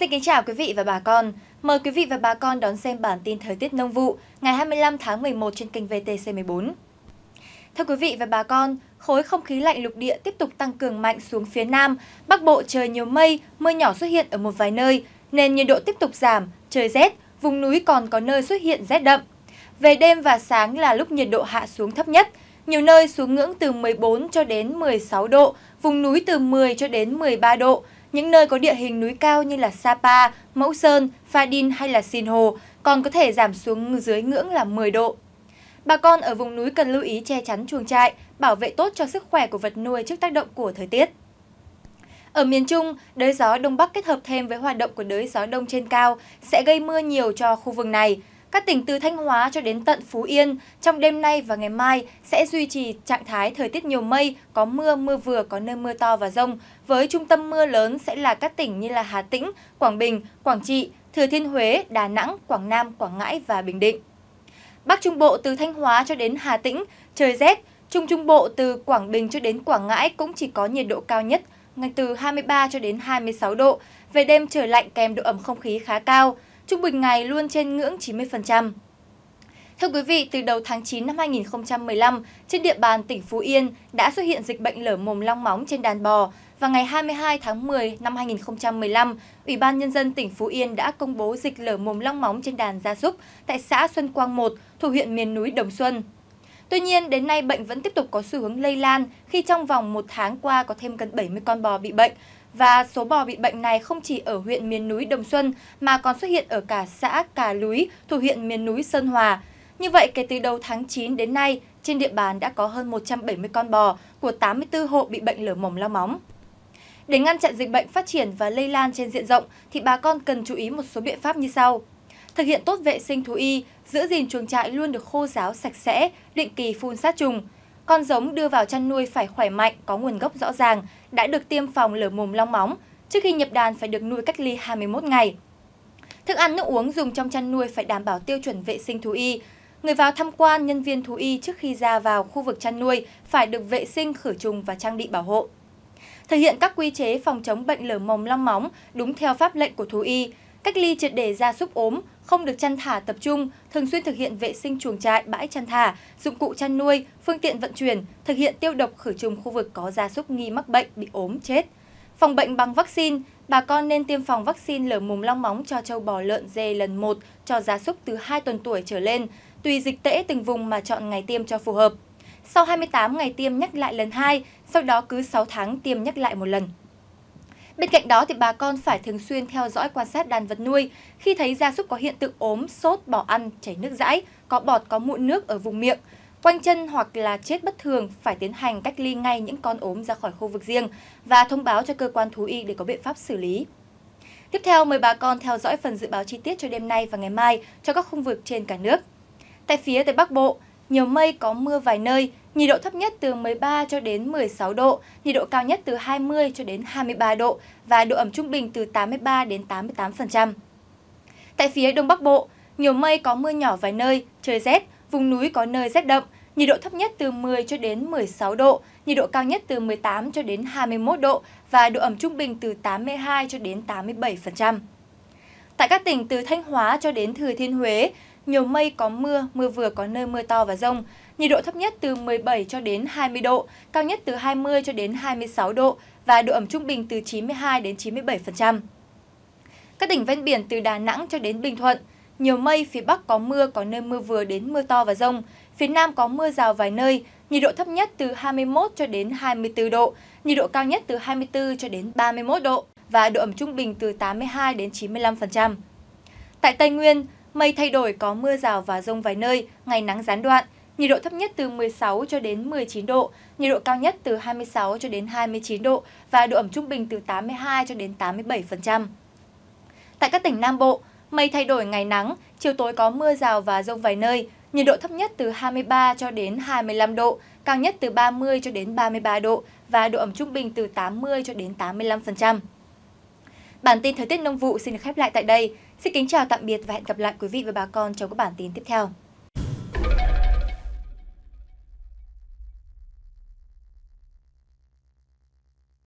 Xin kính chào quý vị và bà con. Mời quý vị và bà con đón xem bản tin thời tiết nông vụ ngày 25 tháng 11 trên kênh VTC14. Thưa quý vị và bà con, khối không khí lạnh lục địa tiếp tục tăng cường mạnh xuống phía Nam, Bắc Bộ trời nhiều mây, mưa nhỏ xuất hiện ở một vài nơi, nên nhiệt độ tiếp tục giảm, trời rét, vùng núi còn có nơi xuất hiện rét đậm. Về đêm và sáng là lúc nhiệt độ hạ xuống thấp nhất, nhiều nơi xuống ngưỡng từ 14 cho đến 16 độ, vùng núi từ 10 cho đến 13 độ, những nơi có địa hình núi cao như là Sapa, Mẫu Sơn, Pha Đin hay là Sinh Hồ còn có thể giảm xuống dưới ngưỡng là 10 độ. Bà con ở vùng núi cần lưu ý che chắn chuồng trại, bảo vệ tốt cho sức khỏe của vật nuôi trước tác động của thời tiết. Ở miền Trung, đới gió Đông Bắc kết hợp thêm với hoạt động của đới gió Đông trên cao sẽ gây mưa nhiều cho khu vực này. Các tỉnh từ Thanh Hóa cho đến tận Phú Yên trong đêm nay và ngày mai sẽ duy trì trạng thái thời tiết nhiều mây, có mưa, mưa vừa, có nơi mưa to và rông. Với trung tâm mưa lớn sẽ là các tỉnh như là Hà Tĩnh, Quảng Bình, Quảng Trị, Thừa Thiên Huế, Đà Nẵng, Quảng Nam, Quảng Ngãi và Bình Định. Bắc Trung Bộ từ Thanh Hóa cho đến Hà Tĩnh, trời rét. Trung Trung Bộ từ Quảng Bình cho đến Quảng Ngãi cũng chỉ có nhiệt độ cao nhất, ngay từ 23 cho đến 26 độ. Về đêm trời lạnh kèm độ ẩm không khí khá cao trung bình ngày luôn trên ngưỡng 90%. Thưa quý vị, từ đầu tháng 9 năm 2015, trên địa bàn tỉnh Phú Yên đã xuất hiện dịch bệnh lở mồm long móng trên đàn bò và ngày 22 tháng 10 năm 2015, Ủy ban Nhân dân tỉnh Phú Yên đã công bố dịch lở mồm long móng trên đàn gia súc tại xã Xuân Quang 1 thuộc huyện miền núi Đồng Xuân. Tuy nhiên, đến nay bệnh vẫn tiếp tục có xu hướng lây lan khi trong vòng một tháng qua có thêm gần 70 con bò bị bệnh, và số bò bị bệnh này không chỉ ở huyện miền núi Đồng Xuân mà còn xuất hiện ở cả xã Cà Lúi thuộc huyện miền núi Sơn Hòa. Như vậy, kể từ đầu tháng 9 đến nay, trên địa bàn đã có hơn 170 con bò của 84 hộ bị bệnh lở mồm lau móng. Để ngăn chặn dịch bệnh phát triển và lây lan trên diện rộng thì bà con cần chú ý một số biện pháp như sau. Thực hiện tốt vệ sinh thú y, giữ gìn chuồng trại luôn được khô ráo sạch sẽ, định kỳ phun sát trùng, con giống đưa vào chăn nuôi phải khỏe mạnh, có nguồn gốc rõ ràng, đã được tiêm phòng lở mồm long móng, trước khi nhập đàn phải được nuôi cách ly 21 ngày. Thức ăn nước uống dùng trong chăn nuôi phải đảm bảo tiêu chuẩn vệ sinh thú y. Người vào tham quan, nhân viên thú y trước khi ra vào khu vực chăn nuôi phải được vệ sinh khử trùng và trang bị bảo hộ. Thực hiện các quy chế phòng chống bệnh lở mồm long móng đúng theo pháp lệnh của thú y, cách ly triệt để gia súc ốm, không được chăn thả tập trung, thường xuyên thực hiện vệ sinh chuồng trại, bãi chăn thả, dụng cụ chăn nuôi, phương tiện vận chuyển, thực hiện tiêu độc khử trùng khu vực có gia súc nghi mắc bệnh, bị ốm, chết. Phòng bệnh bằng vaccine, bà con nên tiêm phòng vaccine lở mồm long móng cho châu bò lợn dê lần 1 cho gia súc từ 2 tuần tuổi trở lên, tùy dịch tễ từng vùng mà chọn ngày tiêm cho phù hợp. Sau 28 ngày tiêm nhắc lại lần 2, sau đó cứ 6 tháng tiêm nhắc lại một lần. Bên cạnh đó thì bà con phải thường xuyên theo dõi quan sát đàn vật nuôi, khi thấy gia súc có hiện tượng ốm, sốt, bỏ ăn, chảy nước dãi, có bọt có mụn nước ở vùng miệng, quanh chân hoặc là chết bất thường phải tiến hành cách ly ngay những con ốm ra khỏi khu vực riêng và thông báo cho cơ quan thú y để có biện pháp xử lý. Tiếp theo mời bà con theo dõi phần dự báo chi tiết cho đêm nay và ngày mai cho các khu vực trên cả nước. Tại phía Tây Bắc Bộ, nhiều mây có mưa vài nơi, nhiệt độ thấp nhất từ 13 cho đến 16 độ, nhiệt độ cao nhất từ 20 cho đến 23 độ và độ ẩm trung bình từ 83 đến 88%. Tại phía Đông Bắc Bộ, nhiều mây có mưa nhỏ vài nơi, trời rét, vùng núi có nơi rét đậm, nhiệt độ thấp nhất từ 10 cho đến 16 độ, nhiệt độ cao nhất từ 18 cho đến 21 độ và độ ẩm trung bình từ 82 cho đến 87%. Tại các tỉnh từ Thanh Hóa cho đến Thừa Thiên Huế, nhiều mây có mưa, mưa vừa có nơi mưa to và rông. Nhiệt độ thấp nhất từ 17 cho đến 20 độ, cao nhất từ 20 cho đến 26 độ và độ ẩm trung bình từ 92 đến 97%. Các tỉnh ven biển từ Đà Nẵng cho đến Bình Thuận, nhiều mây, phía Bắc có mưa, có nơi mưa vừa đến mưa to và rông, phía Nam có mưa rào vài nơi, nhiệt độ thấp nhất từ 21 cho đến 24 độ, nhiệt độ cao nhất từ 24 cho đến 31 độ và độ ẩm trung bình từ 82 đến 95%. Tại Tây Nguyên, Mây thay đổi có mưa rào và rông vài nơi, ngày nắng gián đoạn, nhiệt độ thấp nhất từ 16 cho đến 19 độ, nhiệt độ cao nhất từ 26 cho đến 29 độ và độ ẩm trung bình từ 82 cho đến 87%. Tại các tỉnh Nam Bộ, mây thay đổi ngày nắng, chiều tối có mưa rào và rông vài nơi, nhiệt độ thấp nhất từ 23 cho đến 25 độ, cao nhất từ 30 cho đến 33 độ và độ ẩm trung bình từ 80 cho đến 85%. Bản tin thời tiết nông vụ xin được khép lại tại đây. Xin kính chào tạm biệt và hẹn gặp lại quý vị và bà con trong các bản tin tiếp theo.